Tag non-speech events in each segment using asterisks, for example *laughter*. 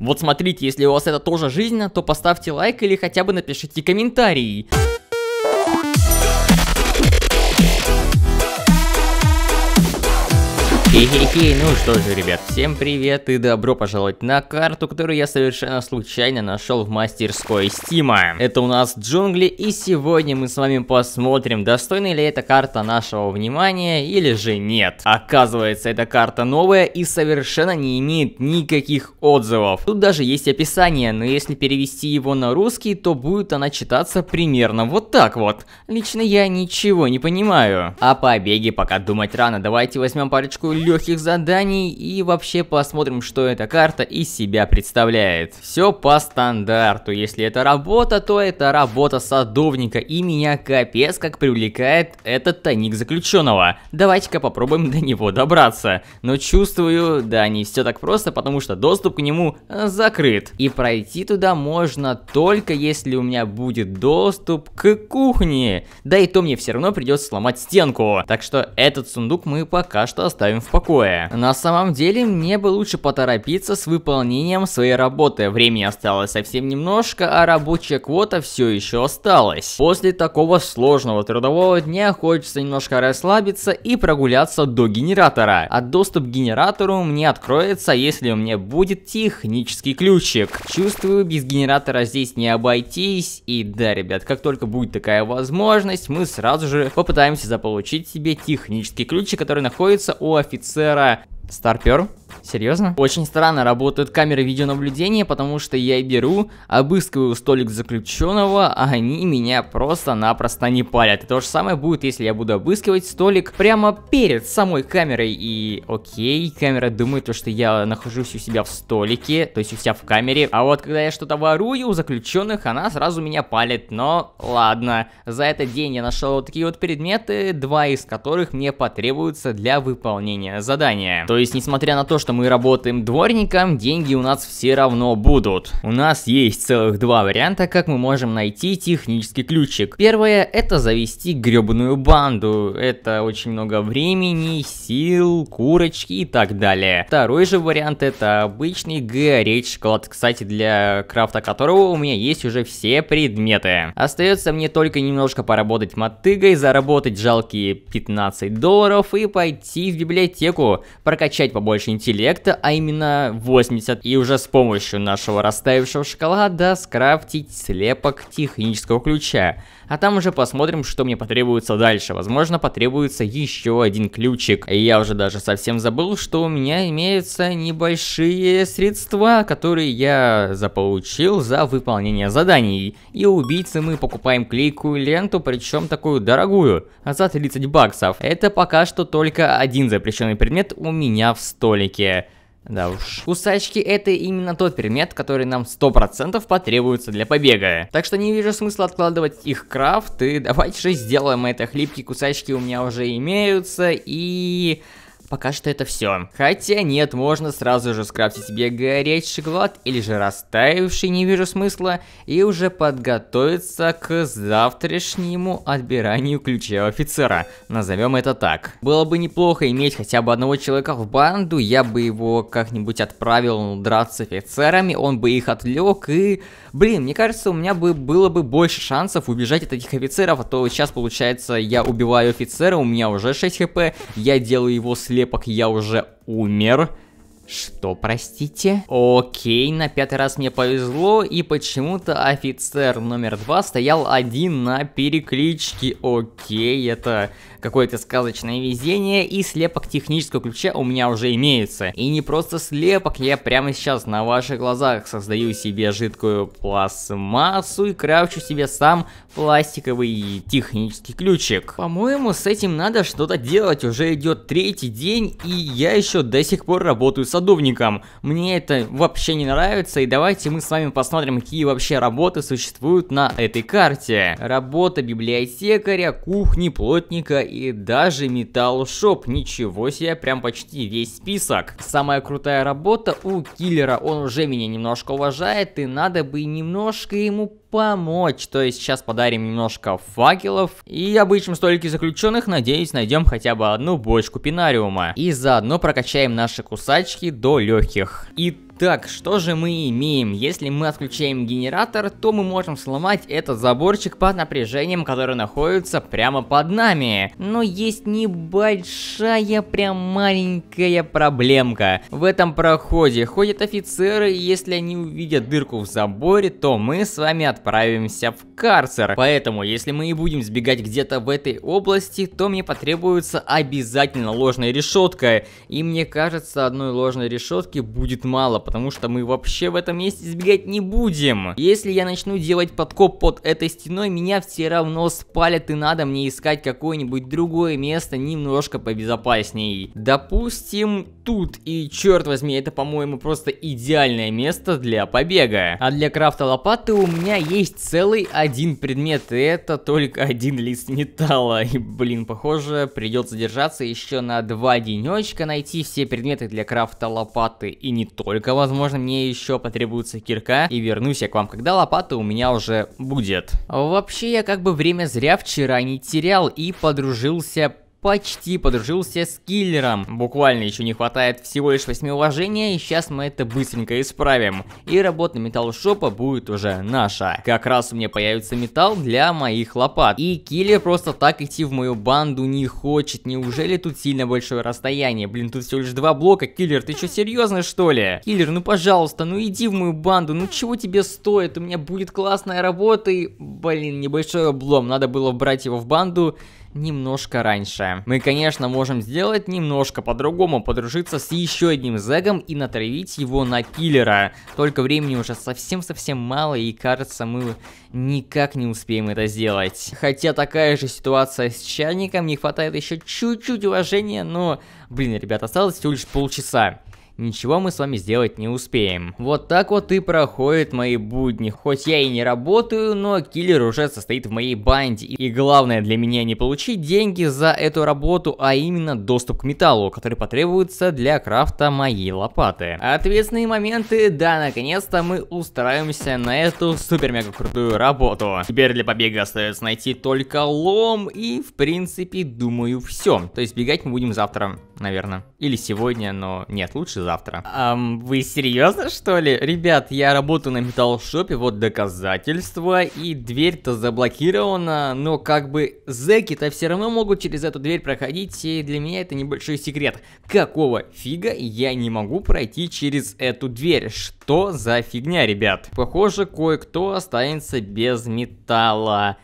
Вот смотрите, если у вас это тоже жизненно, то поставьте лайк или хотя бы напишите комментарий. Хе-хе-хе, ну что же, ребят, всем привет и добро пожаловать на карту, которую я совершенно случайно нашел в мастерской Стима. Это у нас джунгли, и сегодня мы с вами посмотрим, достойна ли эта карта нашего внимания или же нет. Оказывается, эта карта новая и совершенно не имеет никаких отзывов. Тут даже есть описание, но если перевести его на русский, то будет она читаться примерно вот так вот. Лично я ничего не понимаю. А побеги пока думать рано, давайте возьмем парочку людей легких заданий и вообще посмотрим, что эта карта из себя представляет. Все по стандарту, если это работа, то это работа садовника и меня капец как привлекает этот тайник заключенного. Давайте-ка попробуем до него добраться. Но чувствую, да, не все так просто, потому что доступ к нему э, закрыт. И пройти туда можно только если у меня будет доступ к кухне. Да и то мне все равно придется сломать стенку. Так что этот сундук мы пока что оставим в покое покоя. На самом деле, мне бы лучше поторопиться с выполнением своей работы. Времени осталось совсем немножко, а рабочая квота все еще осталась. После такого сложного трудового дня хочется немножко расслабиться и прогуляться до генератора. А доступ к генератору мне откроется, если у меня будет технический ключик. Чувствую, без генератора здесь не обойтись. И да, ребят, как только будет такая возможность, мы сразу же попытаемся заполучить себе технический ключик, который находится у офицера офицера. Старпер. Серьезно? Очень странно работают камеры видеонаблюдения, потому что я беру, обыскиваю столик заключенного, а они меня просто-напросто не палят. И то же самое будет, если я буду обыскивать столик прямо перед самой камерой. И окей, камера думает, что я нахожусь у себя в столике, то есть у себя в камере. А вот когда я что-то ворую у заключенных, она сразу меня палит. Но ладно, за этот день я нашел вот такие вот предметы, два из которых мне потребуются для выполнения задания. То есть, несмотря на то, что что мы работаем дворником, деньги у нас все равно будут. У нас есть целых два варианта, как мы можем найти технический ключик. Первое, это завести гребаную банду. Это очень много времени, сил, курочки и так далее. Второй же вариант, это обычный горечь шоколад, кстати, для крафта которого у меня есть уже все предметы. Остается мне только немножко поработать мотыгой, заработать жалкие 15 долларов и пойти в библиотеку, прокачать побольше интеллекта интеллекта, а именно 80, и уже с помощью нашего растаявшего шоколада скрафтить слепок технического ключа. А там уже посмотрим, что мне потребуется дальше. Возможно, потребуется еще один ключик. И я уже даже совсем забыл, что у меня имеются небольшие средства, которые я заполучил за выполнение заданий. И убийцы мы покупаем клейкую ленту, причем такую дорогую, за 30 баксов. Это пока что только один запрещенный предмет у меня в столике. Да уж. Кусачки это именно тот предмет, который нам 100% потребуется для побега. Так что не вижу смысла откладывать их крафт, и давайте же сделаем это. Хлипкие кусачки у меня уже имеются, и... Пока что это все. Хотя нет, можно сразу же скрафтить себе горячий шоколад или же растаявший, не вижу смысла, и уже подготовиться к завтрашнему отбиранию ключа офицера. Назовем это так. Было бы неплохо иметь хотя бы одного человека в банду, я бы его как-нибудь отправил драться с офицерами, он бы их отвлек и... Блин, мне кажется, у меня бы было бы больше шансов убежать от этих офицеров, а то сейчас получается я убиваю офицера, у меня уже 6 хп, я делаю его след слепок я уже умер. Что, простите? Окей, на пятый раз мне повезло, и почему-то офицер номер два стоял один на перекличке. Окей, это какое-то сказочное везение, и слепок технического ключа у меня уже имеется. И не просто слепок, я прямо сейчас на ваших глазах создаю себе жидкую пластмассу и крафчу себе сам пластиковый технический ключик. По-моему, с этим надо что-то делать, уже идет третий день, и я еще до сих пор работаю со садовником. Мне это вообще не нравится, и давайте мы с вами посмотрим, какие вообще работы существуют на этой карте. Работа библиотекаря, кухни, плотника и даже металлшоп. Ничего себе, прям почти весь список. Самая крутая работа у киллера, он уже меня немножко уважает, и надо бы немножко ему помочь. То есть сейчас подарим немножко факелов и обычным столики заключенных, надеюсь, найдем хотя бы одну бочку пинариума. И заодно прокачаем наши кусачки до легких. И Итак, что же мы имеем? Если мы отключаем генератор, то мы можем сломать этот заборчик под напряжением, который находится прямо под нами. Но есть небольшая, прям маленькая проблемка. В этом проходе ходят офицеры, и если они увидят дырку в заборе, то мы с вами отправимся в карцер. Поэтому, если мы и будем сбегать где-то в этой области, то мне потребуется обязательно ложная решетка. И мне кажется, одной ложной решетки будет мало, потому что мы вообще в этом месте сбегать не будем. Если я начну делать подкоп под этой стеной, меня все равно спалят и надо мне искать какое-нибудь другое место немножко побезопасней. Допустим, тут, и черт возьми, это по-моему просто идеальное место для побега. А для крафта лопаты у меня есть целый один предмет, и это только один лист металла. И блин, похоже, придется держаться еще на два денечка, найти все предметы для крафта лопаты и не только возможно, мне еще потребуется кирка, и вернусь я к вам, когда лопата у меня уже будет. Вообще, я как бы время зря вчера не терял и подружился почти подружился с киллером. Буквально еще не хватает всего лишь 8 уважения и сейчас мы это быстренько исправим. И работа металлшопа будет уже наша. Как раз у меня появится металл для моих лопат. И киллер просто так идти в мою банду не хочет. Неужели тут сильно большое расстояние? Блин, тут всего лишь два блока. Киллер, ты что, серьезно что ли? Киллер, ну пожалуйста, ну иди в мою банду. Ну чего тебе стоит? У меня будет классная работа и... Блин, небольшой облом. Надо было брать его в банду немножко раньше. Мы, конечно, можем сделать немножко по-другому, подружиться с еще одним зэгом и натравить его на киллера. Только времени уже совсем-совсем мало, и кажется, мы никак не успеем это сделать. Хотя такая же ситуация с чайником, не хватает еще чуть-чуть уважения, но, блин, ребят, осталось всего лишь полчаса ничего мы с вами сделать не успеем. Вот так вот и проходят мои будни. Хоть я и не работаю, но киллер уже состоит в моей банде. И главное для меня не получить деньги за эту работу, а именно доступ к металлу, который потребуется для крафта моей лопаты. Ответственные моменты, да, наконец-то мы устраиваемся на эту супер-мега крутую работу. Теперь для побега остается найти только лом и, в принципе, думаю, все. То есть бегать мы будем завтра, наверное. Или сегодня, но нет, лучше завтра завтра. Эм, вы серьезно, что ли? Ребят, я работаю на металлшопе, вот доказательства, и дверь-то заблокирована, но как бы зэки-то все равно могут через эту дверь проходить, и для меня это небольшой секрет. Какого фига я не могу пройти через эту дверь? Что за фигня, ребят? Похоже, кое-кто останется без металла.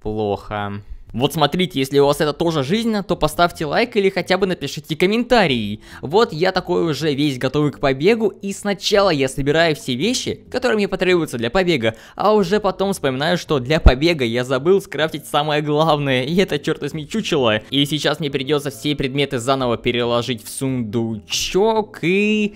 Плохо. Вот смотрите, если у вас это тоже жизненно, то поставьте лайк или хотя бы напишите комментарий. Вот я такой уже весь готовый к побегу, и сначала я собираю все вещи, которые мне потребуются для побега, а уже потом вспоминаю, что для побега я забыл скрафтить самое главное, и это черт возьми чучело. И сейчас мне придется все предметы заново переложить в сундучок и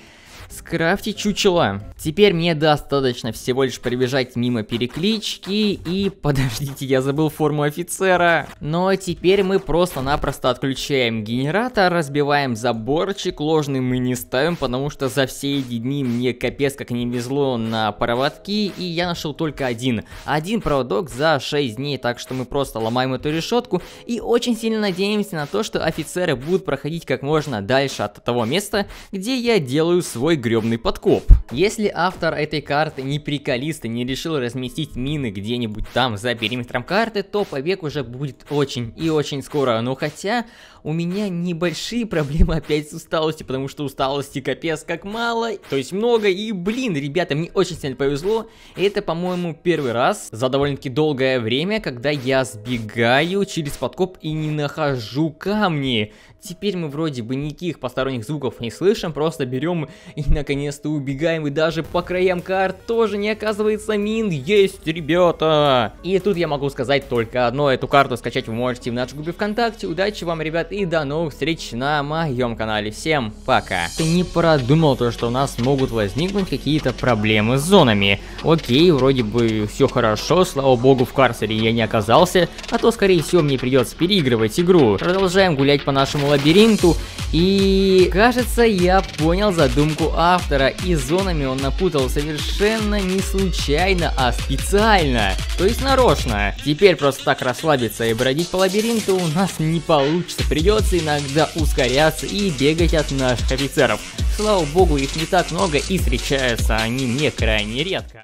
скрафтить чучела. Теперь мне достаточно всего лишь пробежать мимо переклички и... *laughs* Подождите, я забыл форму офицера. Но теперь мы просто-напросто отключаем генератор, разбиваем заборчик, ложный мы не ставим, потому что за все эти дни мне капец как не везло на проводки, и я нашел только один. Один проводок за 6 дней, так что мы просто ломаем эту решетку и очень сильно надеемся на то, что офицеры будут проходить как можно дальше от того места, где я делаю свой такой гребный подкоп. Если автор этой карты не приколист и не решил разместить мины где-нибудь там за периметром карты, то побег уже будет очень и очень скоро. Но хотя у меня небольшие проблемы опять с усталостью, потому что усталости капец как мало, то есть много. И блин, ребята, мне очень сильно повезло. Это, по-моему, первый раз за довольно-таки долгое время, когда я сбегаю через подкоп и не нахожу камни. Теперь мы вроде бы никаких посторонних звуков не слышим, просто берем и наконец-то убегаем, и даже по краям карт тоже не оказывается мин. Есть, ребята! И тут я могу сказать только одно, эту карту скачать вы можете в нашей группе ВКонтакте. Удачи вам, ребят, и до новых встреч на моем канале. Всем пока! Ты не продумал то, что у нас могут возникнуть какие-то проблемы с зонами. Окей, вроде бы все хорошо, слава богу, в карцере я не оказался, а то, скорее всего, мне придется переигрывать игру. Продолжаем гулять по нашему лабиринту, и... Кажется, я понял задумку автора, и зонами он напутал совершенно не случайно, а специально, то есть нарочно. Теперь просто так расслабиться и бродить по лабиринту у нас не получится, придется иногда ускоряться и бегать от наших офицеров. Слава богу, их не так много и встречаются они не крайне редко.